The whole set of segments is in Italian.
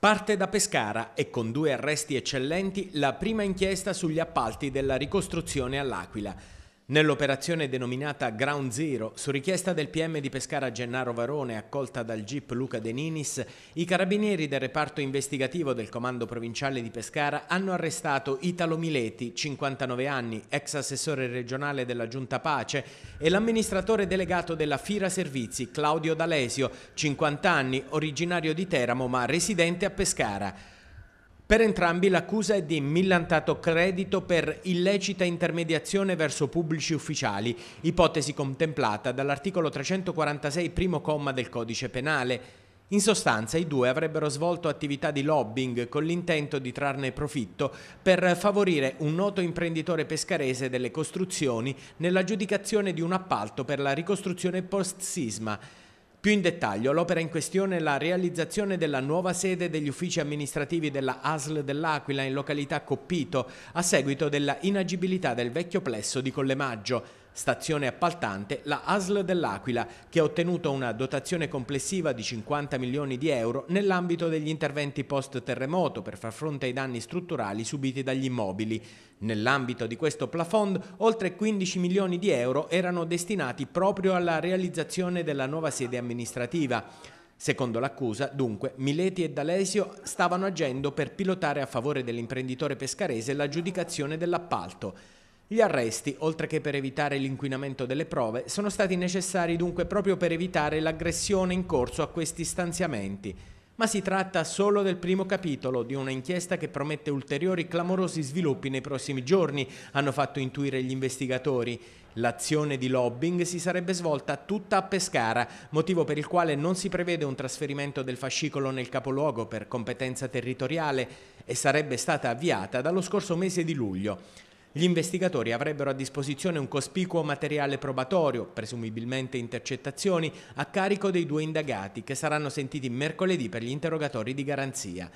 Parte da Pescara e con due arresti eccellenti la prima inchiesta sugli appalti della ricostruzione all'Aquila. Nell'operazione denominata Ground Zero, su richiesta del PM di Pescara Gennaro Varone, accolta dal GIP Luca De Ninis, i carabinieri del reparto investigativo del Comando Provinciale di Pescara hanno arrestato Italo Mileti, 59 anni, ex assessore regionale della Giunta Pace, e l'amministratore delegato della Fira Servizi, Claudio D'Alesio, 50 anni, originario di Teramo ma residente a Pescara. Per entrambi l'accusa è di millantato credito per illecita intermediazione verso pubblici ufficiali, ipotesi contemplata dall'articolo 346 primo comma del codice penale. In sostanza i due avrebbero svolto attività di lobbying con l'intento di trarne profitto per favorire un noto imprenditore pescarese delle costruzioni nell'aggiudicazione di un appalto per la ricostruzione post-sisma. Più in dettaglio, l'opera in questione è la realizzazione della nuova sede degli uffici amministrativi della ASL dell'Aquila in località Coppito, a seguito della inagibilità del vecchio plesso di Collemaggio stazione appaltante la ASL dell'Aquila, che ha ottenuto una dotazione complessiva di 50 milioni di euro nell'ambito degli interventi post-terremoto per far fronte ai danni strutturali subiti dagli immobili. Nell'ambito di questo plafond, oltre 15 milioni di euro erano destinati proprio alla realizzazione della nuova sede amministrativa. Secondo l'accusa, dunque, Mileti e D'Alesio stavano agendo per pilotare a favore dell'imprenditore pescarese l'aggiudicazione dell'appalto. Gli arresti, oltre che per evitare l'inquinamento delle prove, sono stati necessari dunque proprio per evitare l'aggressione in corso a questi stanziamenti. Ma si tratta solo del primo capitolo di una inchiesta che promette ulteriori clamorosi sviluppi nei prossimi giorni, hanno fatto intuire gli investigatori. L'azione di lobbying si sarebbe svolta tutta a Pescara, motivo per il quale non si prevede un trasferimento del fascicolo nel capoluogo per competenza territoriale e sarebbe stata avviata dallo scorso mese di luglio. Gli investigatori avrebbero a disposizione un cospicuo materiale probatorio, presumibilmente intercettazioni, a carico dei due indagati che saranno sentiti mercoledì per gli interrogatori di garanzia.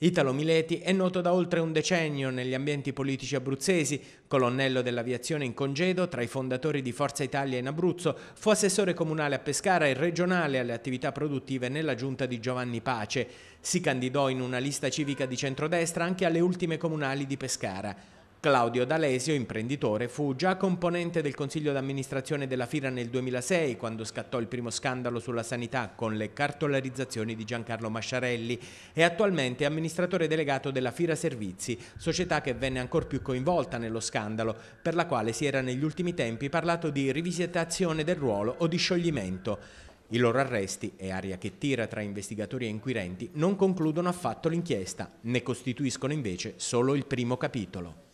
Italo Mileti è noto da oltre un decennio negli ambienti politici abruzzesi, colonnello dell'aviazione in congedo, tra i fondatori di Forza Italia in Abruzzo, fu assessore comunale a Pescara e regionale alle attività produttive nella giunta di Giovanni Pace. Si candidò in una lista civica di centrodestra anche alle ultime comunali di Pescara. Claudio D'Alesio, imprenditore, fu già componente del consiglio d'amministrazione della FIRA nel 2006 quando scattò il primo scandalo sulla sanità con le cartolarizzazioni di Giancarlo Masciarelli e attualmente è amministratore delegato della FIRA Servizi, società che venne ancor più coinvolta nello scandalo, per la quale si era negli ultimi tempi parlato di rivisitazione del ruolo o di scioglimento. I loro arresti, e aria che tira tra investigatori e inquirenti, non concludono affatto l'inchiesta, ne costituiscono invece solo il primo capitolo.